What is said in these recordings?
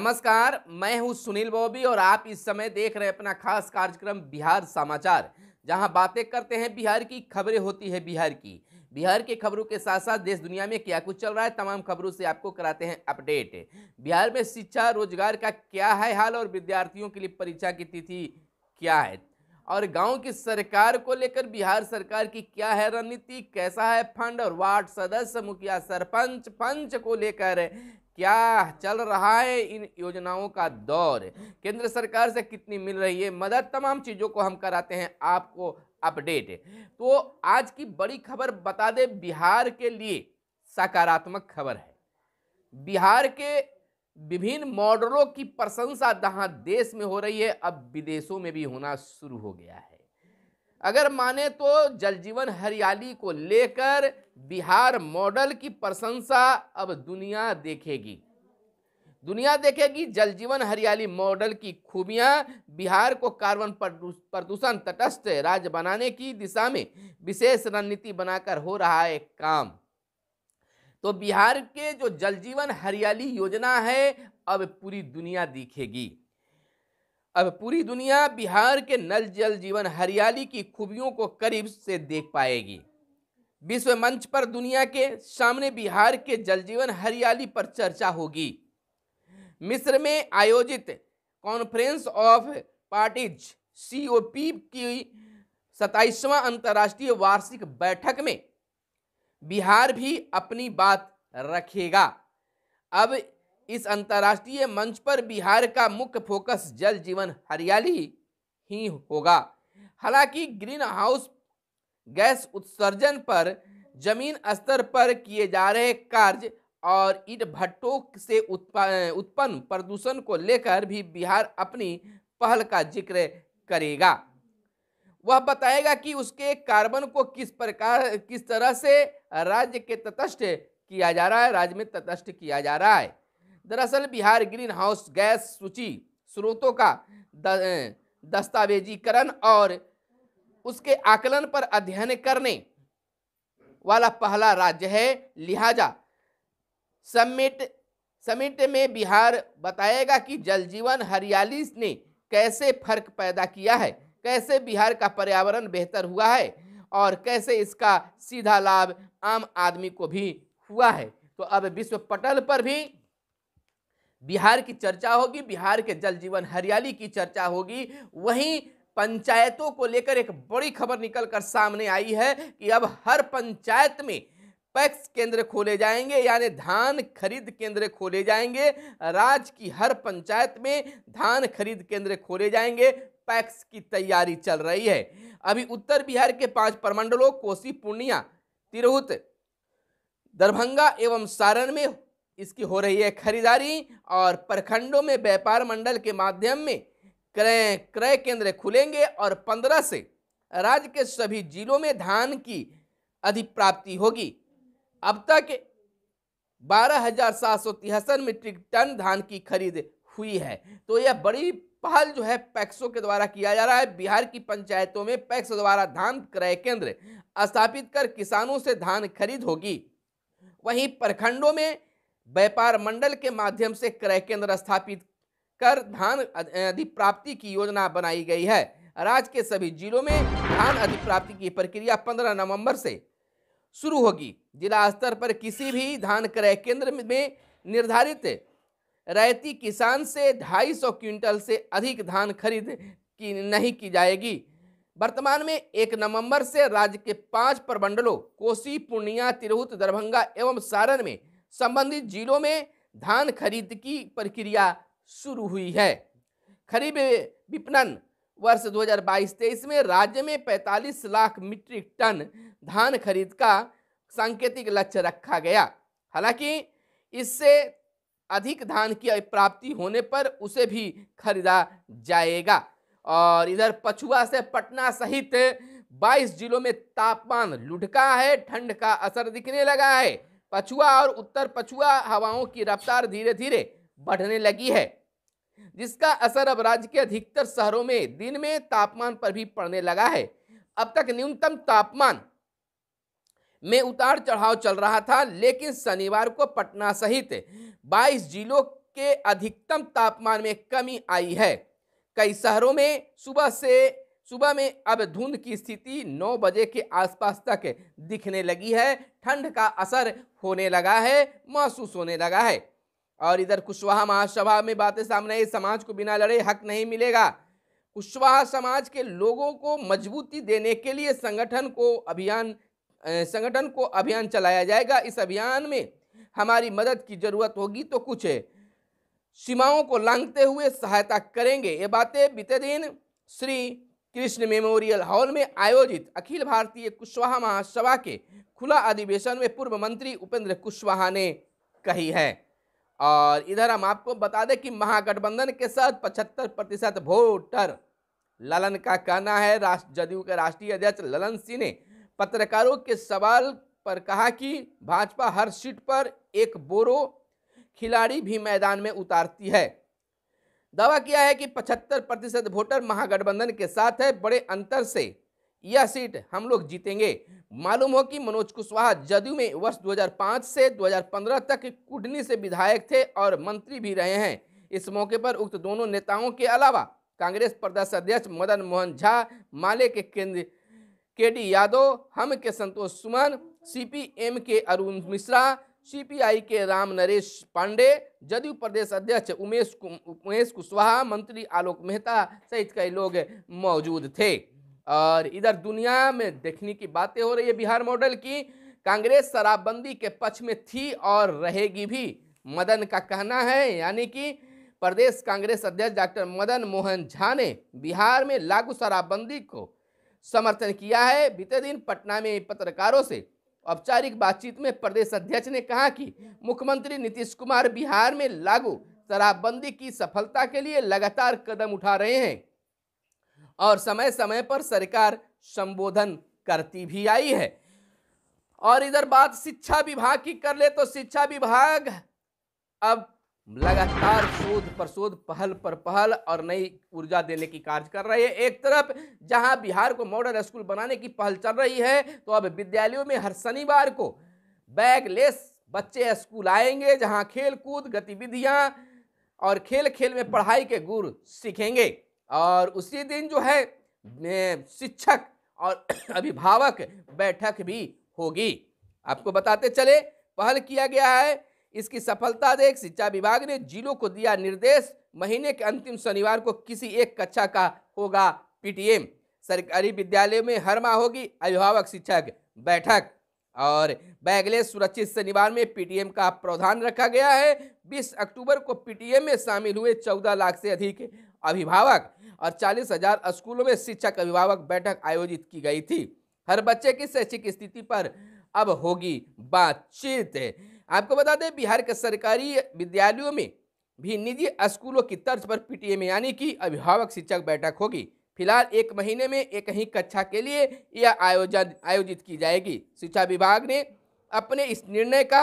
नमस्कार मैं हूं सुनील बॉबी और आप इस समय देख रहे हैं अपना खास कार्यक्रम बिहार समाचार जहां बातें करते हैं बिहार की खबरें होती है बिहार की बिहार की खबरों के साथ साथ देश दुनिया में क्या कुछ चल रहा है तमाम खबरों से आपको कराते हैं अपडेट बिहार में शिक्षा रोजगार का क्या है हाल और विद्यार्थियों के लिए परीक्षा की तिथि क्या है और गाँव की सरकार को लेकर बिहार सरकार की क्या है रणनीति कैसा है फंड और वार्ड सदस्य मुखिया सरपंच पंच को लेकर क्या चल रहा है इन योजनाओं का दौर केंद्र सरकार से कितनी मिल रही है मदद तमाम चीज़ों को हम कराते हैं आपको अपडेट तो आज की बड़ी खबर बता दें बिहार के लिए सकारात्मक खबर है बिहार के विभिन्न मॉडलों की प्रशंसा जहाँ देश में हो रही है अब विदेशों में भी होना शुरू हो गया है अगर माने तो जल जीवन हरियाली को लेकर बिहार मॉडल की प्रशंसा अब दुनिया देखेगी दुनिया देखेगी जल जीवन हरियाली मॉडल की खूबियां बिहार को कार्बन प्रदूषण तटस्थ राज्य बनाने की दिशा में विशेष रणनीति बनाकर हो रहा है काम तो बिहार के जो जल जीवन हरियाली योजना है अब पूरी दुनिया दिखेगी अब पूरी दुनिया बिहार के नल जल जीवन हरियाली की खूबियों को करीब से देख पाएगी विश्व मंच पर दुनिया के सामने बिहार के जल जीवन हरियाली पर चर्चा होगी मिस्र में आयोजित कॉन्फ्रेंस ऑफ पार्टीज सीओपी की सताइसवा अंतर्राष्ट्रीय वार्षिक बैठक में बिहार भी अपनी बात रखेगा अब इस अंतर्राष्ट्रीय मंच पर बिहार का मुख्य फोकस जल जीवन हरियाली ही होगा हालांकि ग्रीन हाउस गैस उत्सर्जन पर जमीन स्तर पर किए जा रहे कार्य और ईट भट्टों से उत्पन्न प्रदूषण को लेकर भी बिहार अपनी पहल का जिक्र करेगा वह बताएगा कि उसके कार्बन को किस प्रकार किस तरह से राज्य के तटस्थ किया जा रहा है राज्य में तटस्थ किया जा रहा है दरअसल बिहार ग्रीन हाउस गैस सूची स्रोतों का दस्तावेजीकरण और उसके आकलन पर अध्ययन करने वाला पहला राज्य है लिहाजा समिट समिट में बिहार बताएगा कि जल जीवन हरियाली ने कैसे फर्क पैदा किया है कैसे बिहार का पर्यावरण बेहतर हुआ है और कैसे इसका सीधा लाभ आम आदमी को भी हुआ है तो अब विश्व पटल पर भी बिहार की चर्चा होगी बिहार के जल जीवन हरियाली की चर्चा होगी वहीं पंचायतों को लेकर एक बड़ी खबर निकलकर सामने आई है कि अब हर पंचायत में पैक्स केंद्र खोले जाएंगे यानी धान खरीद केंद्र खोले जाएंगे राज्य की हर पंचायत में धान खरीद केंद्र खोले जाएंगे पैक्स की तैयारी चल रही है अभी उत्तर बिहार के पांच प्रमंडलों कोसी पूर्णिया तिरहुत दरभंगा एवं सारण में इसकी हो रही है खरीदारी और प्रखंडों में व्यापार मंडल के माध्यम में क्रय क्रय केंद्र खुलेंगे और पंद्रह से राज्य के सभी जिलों में धान की अधिप्राप्ति होगी अब तक बारह हजार सात सौ तिहत्तर मीट्रिक टन धान की खरीद हुई है तो यह बड़ी पहल जो है पैक्सों के द्वारा किया जा रहा है बिहार की पंचायतों में पैक्स द्वारा धान क्रय केंद्र स्थापित कर किसानों से धान खरीद होगी वहीं प्रखंडों में व्यापार मंडल के माध्यम से क्रय केंद्र स्थापित कर धान अधिप्राप्ति की योजना बनाई गई है राज्य के सभी जिलों में धान अधिप्राप्ति की प्रक्रिया 15 नवंबर से शुरू होगी जिला स्तर पर किसी भी धान क्रय केंद्र में निर्धारित रैती किसान से 250 क्विंटल से अधिक धान खरीद की नहीं की जाएगी वर्तमान में एक नवंबर से राज्य के पांच प्रमंडलों कोसी पूर्णिया तिरहुत दरभंगा एवं सारण में संबंधित जिलों में धान खरीद की प्रक्रिया शुरू हुई है खरीद विपणन वर्ष 2022-23 में राज्य में 45 लाख मीट्रिक टन धान खरीद का सांकेतिक लक्ष्य रखा गया हालांकि इससे अधिक धान की प्राप्ति होने पर उसे भी खरीदा जाएगा और इधर पछुआ से पटना सहित 22 जिलों में तापमान लुढ़का है ठंड का असर दिखने लगा है पछुआ और उत्तर पछुआ हवाओं की रफ्तार धीरे धीरे बढ़ने लगी है जिसका असर अब राज्य के अधिकतर शहरों में दिन में तापमान पर भी पड़ने लगा है अब तक न्यूनतम तापमान में उतार चढ़ाव चल रहा था लेकिन शनिवार को पटना सहित 22 जिलों के अधिकतम तापमान में कमी आई है कई शहरों में सुबह से सुबह में अब धुंध की स्थिति 9 बजे के आसपास तक दिखने लगी है ठंड का असर होने लगा है महसूस होने लगा है और इधर कुशवाहा महासभा में बातें सामने आई समाज को बिना लड़े हक नहीं मिलेगा कुशवाहा समाज के लोगों को मजबूती देने के लिए संगठन को अभियान संगठन को अभियान चलाया जाएगा इस अभियान में हमारी मदद की जरूरत होगी तो कुछ है सीमाओं को लांघते हुए सहायता करेंगे ये बातें बीते दिन श्री कृष्ण मेमोरियल हॉल में आयोजित अखिल भारतीय कुशवाहा महासभा के खुला अधिवेशन में पूर्व मंत्री उपेंद्र कुशवाहा ने कही है और इधर हम आपको बता दें कि महागठबंधन के साथ पचहत्तर प्रतिशत वोटर ललन का कहना है राष्ट्र जदयू के राष्ट्रीय अध्यक्ष ललन सिंह ने पत्रकारों के सवाल पर कहा कि भाजपा हर सीट पर एक बोरो खिलाड़ी भी मैदान में उतारती है दावा किया है कि 75 प्रतिशत वोटर महागठबंधन के साथ है बड़े अंतर से यह सीट हम लोग जीतेंगे मालूम हो कि मनोज कुशवाहा जदयू में वर्ष 2005 से 2015 तक कुडनी से विधायक थे और मंत्री भी रहे हैं इस मौके पर उक्त दोनों नेताओं के अलावा कांग्रेस प्रदेश अध्यक्ष मदन मोहन झा माले के केंद्र के डी यादव हम के संतोष सुमन सीपीएम के अरुण मिश्रा सीपीआई के राम नरेश पांडे जदयू प्रदेश अध्यक्ष उमेश उमेश कुशवाहा मंत्री आलोक मेहता सहित कई लोग मौजूद थे और इधर दुनिया में देखने की बातें हो रही है बिहार मॉडल की कांग्रेस शराबबंदी के पक्ष में थी और रहेगी भी मदन का कहना है यानी कि प्रदेश कांग्रेस अध्यक्ष डॉक्टर मदन मोहन झा ने बिहार में लागू शराबबंदी को समर्थन किया है बीते दिन पटना में पत्रकारों से औपचारिक बातचीत में प्रदेश अध्यक्ष ने कहा कि मुख्यमंत्री नीतीश कुमार बिहार में लागू शराबबंदी की सफलता के लिए लगातार कदम उठा रहे हैं और समय समय पर सरकार संबोधन करती भी आई है और इधर बात शिक्षा विभाग की कर ले तो शिक्षा विभाग अब लगातार शोध शोध पहल पर पहल और नई ऊर्जा देने की कार्य कर रही है एक तरफ जहां बिहार को मॉडल स्कूल बनाने की पहल चल रही है तो अब विद्यालयों में हर शनिवार को बैगलेस बच्चे स्कूल आएंगे जहां खेल कूद गतिविधियां और खेल खेल में पढ़ाई के गुर सीखेंगे और उसी दिन जो है शिक्षक और अभिभावक बैठक भी होगी आपको बताते चले पहल किया गया है इसकी सफलता देख शिक्षा विभाग ने जिलों को दिया निर्देश महीने के अंतिम शनिवार को किसी एक कक्षा का होगा पीटीएम सरकारी विद्यालय में हर माह होगी अभिभावक शिक्षक बैठक और बैगलेस सुरक्षित शनिवार में पीटीएम का प्रावधान रखा गया है 20 अक्टूबर को पीटीएम में शामिल हुए 14 लाख से अधिक अभिभावक और चालीस हजार स्कूलों में शिक्षक अभिभावक बैठक आयोजित की गई थी हर बच्चे की शैक्षिक स्थिति पर अब होगी बातचीत आपको बता दें बिहार के सरकारी विद्यालयों में भी निजी स्कूलों की तर्ज पर पीटीए यानी कि अभिभावक शिक्षक बैठक होगी फिलहाल एक महीने में एक ही कक्षा के लिए यह आयोजन आयोजित की जाएगी शिक्षा विभाग ने अपने इस निर्णय का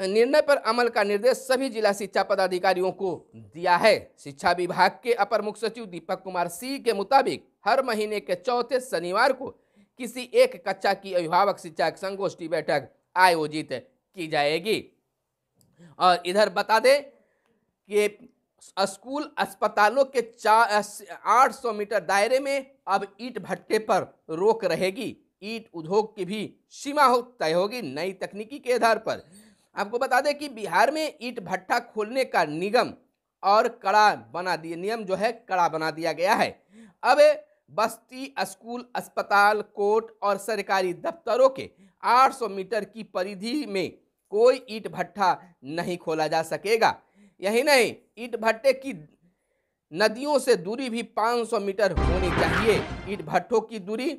निर्णय पर अमल का निर्देश सभी जिला शिक्षा पदाधिकारियों को दिया है शिक्षा विभाग के अपर मुख्य सचिव दीपक कुमार सिंह के मुताबिक हर महीने के चौथे शनिवार को किसी एक कक्षा की अभिभावक शिक्षा संगोष्ठी बैठक आयोजित की जाएगी और इधर बता दें कि स्कूल अस्पतालों के चार आठ सौ मीटर दायरे में अब ईट भट्टे पर रोक रहेगी ईट उद्योग की भी सीमा हो तय होगी नई तकनीकी के आधार पर आपको बता दें कि बिहार में ईट भट्टा खोलने का निगम और कड़ा बना दिया नियम जो है कड़ा बना दिया गया है अब बस्ती स्कूल अस्पताल कोर्ट और सरकारी दफ्तरों के 800 मीटर की परिधि में कोई ईट भट्ठा नहीं खोला जा सकेगा यही नहीं ईट भट्टे की नदियों से दूरी भी 500 मीटर होनी चाहिए ईट भट्टों की दूरी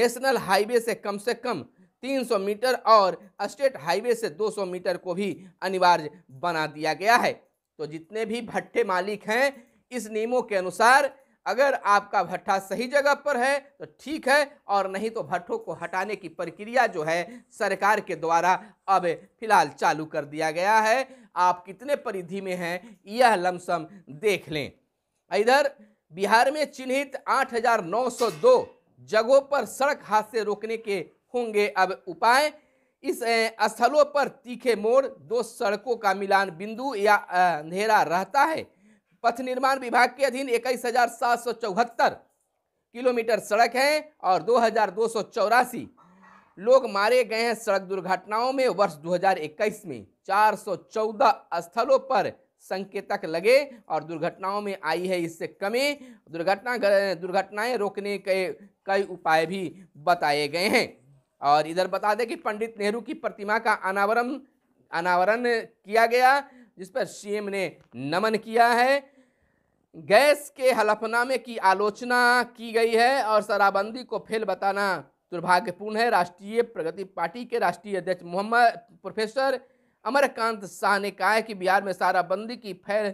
नेशनल हाईवे से कम से कम 300 मीटर और स्टेट हाईवे से 200 मीटर को भी अनिवार्य बना दिया गया है तो जितने भी भट्टे मालिक हैं इस नियमों के अनुसार अगर आपका भट्ठा सही जगह पर है तो ठीक है और नहीं तो भट्ठों को हटाने की प्रक्रिया जो है सरकार के द्वारा अब फिलहाल चालू कर दिया गया है आप कितने परिधि में हैं यह लमसम देख लें इधर बिहार में चिन्हित 8,902 जगहों पर सड़क हादसे रोकने के होंगे अब उपाय इस स्थलों पर तीखे मोड़ दो सड़कों का मिलान बिंदु या अंधेरा रहता है पथ निर्माण विभाग के अधीन इक्कीस हजार सात सौ चौहत्तर किलोमीटर सड़क है और दो हजार दो सौ चौरासी लोग मारे गए हैं सड़क दुर्घटनाओं में वर्ष 2021 में 414 स्थलों पर संकेतक लगे और दुर्घटनाओं में आई है इससे कमी दुर्घटना दुर्घटनाएं रोकने के कई उपाय भी बताए गए हैं और इधर बता दें कि पंडित नेहरू की प्रतिमा का अनावरण अनावरण किया गया जिस पर सीएम ने नमन किया है गैस के हलफनामे की आलोचना की गई है और शराबबंदी को फेल बताना दुर्भाग्यपूर्ण है राष्ट्रीय प्रगति पार्टी के राष्ट्रीय अध्यक्ष मोहम्मद प्रोफेसर अमरकांत शाह ने कहा है कि बिहार में शराबबंदी की फेल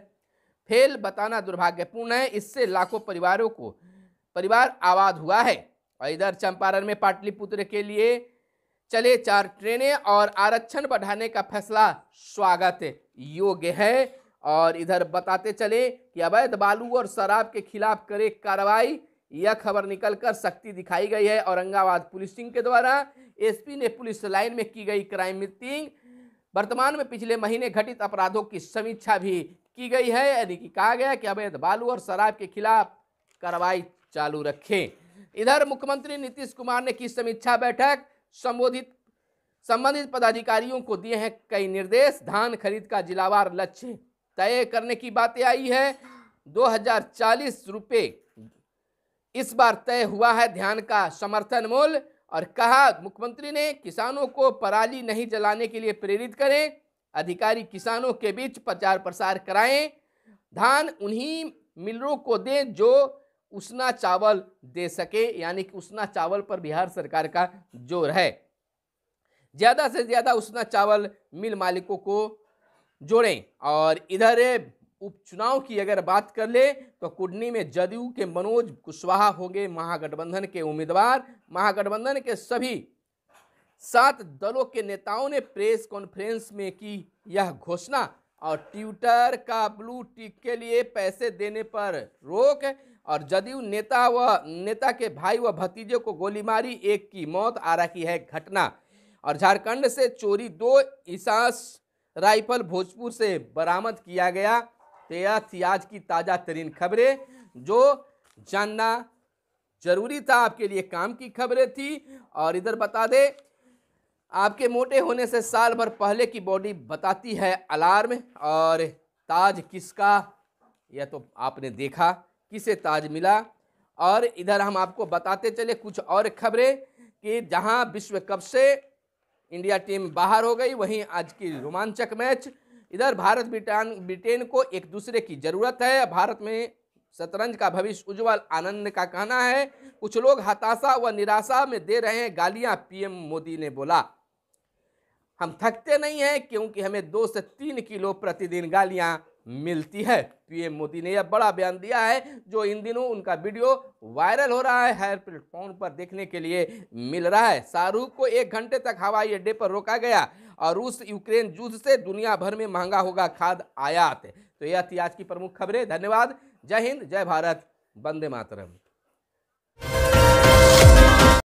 फेल बताना दुर्भाग्यपूर्ण है इससे लाखों परिवारों को परिवार आबाद हुआ है और इधर चंपारण में पाटलिपुत्र के लिए चले चार ट्रेनें और आरक्षण बढ़ाने का फैसला स्वागत योग्य है और इधर बताते चले कि अवैध बालू और शराब के खिलाफ करे कार्रवाई यह खबर निकलकर सख्ती दिखाई गई है औरंगाबाद पुलिसिंग के द्वारा एसपी ने पुलिस लाइन में की गई क्राइम मीटिंग वर्तमान में पिछले महीने घटित अपराधों की समीक्षा भी की गई है यानी कि कहा गया कि अवैध बालू और शराब के खिलाफ कार्रवाई चालू रखें इधर मुख्यमंत्री नीतीश कुमार ने की समीक्षा बैठक संबोधित संबंधित पदाधिकारियों को दिए हैं कई निर्देश धान खरीद का जिलावार लक्ष्य तय करने की बातें आई है दो हजार चालीस इस बार तय हुआ है ध्यान का समर्थन मूल्य और कहा मुख्यमंत्री ने किसानों को पराली नहीं जलाने के लिए प्रेरित करें अधिकारी किसानों के बीच प्रचार प्रसार कराएं धान उन्हीं मिलरों को दें जो उसना चावल दे सके यानी कि उसना चावल पर बिहार सरकार का जोर है ज़्यादा से ज़्यादा उसना चावल मिल मालिकों को जोड़ें और इधर उपचुनाव की अगर बात कर ले तो कुडनी में जदयू के मनोज कुशवाहा होंगे महागठबंधन के उम्मीदवार महागठबंधन के सभी सात दलों के नेताओं ने प्रेस कॉन्फ्रेंस में की यह घोषणा और ट्विटर का ब्लू टिक के लिए पैसे देने पर रोक और जदयू नेता व नेता के भाई व भतीजे को गोली मारी एक की मौत आ रही है घटना और झारखंड से चोरी दो इसास राइफल भोजपुर से बरामद किया गया तो यह थी आज की ताज़ा तरीन खबरें जो जानना जरूरी था आपके लिए काम की खबरें थी और इधर बता दे आपके मोटे होने से साल भर पहले की बॉडी बताती है अलार्म और ताज किसका यह तो आपने देखा किसे ताज मिला और इधर हम आपको बताते चले कुछ और खबरें कि जहां विश्व कप से इंडिया टीम बाहर हो गई वहीं आज की रोमांचक मैच इधर भारत ब्रिटेन ब्रिटेन को एक दूसरे की ज़रूरत है भारत में शतरंज का भविष्य उज्जवल आनंद का कहना है कुछ लोग हताशा व निराशा में दे रहे हैं गालियां पीएम मोदी ने बोला हम थकते नहीं हैं क्योंकि हमें दो से तीन किलो प्रतिदिन गालियां मिलती है पीएम तो मोदी ने यह बड़ा बयान दिया है जो इन दिनों उनका वीडियो वायरल हो रहा है हर प्लेटफॉर्म पर देखने के लिए मिल रहा है शाहरुख को एक घंटे तक हवाई अड्डे पर रोका गया और रूस यूक्रेन युद्ध से दुनिया भर में महंगा होगा खाद आयात तो यह थी आज की प्रमुख खबरें धन्यवाद जय हिंद जय भारत वंदे मातरम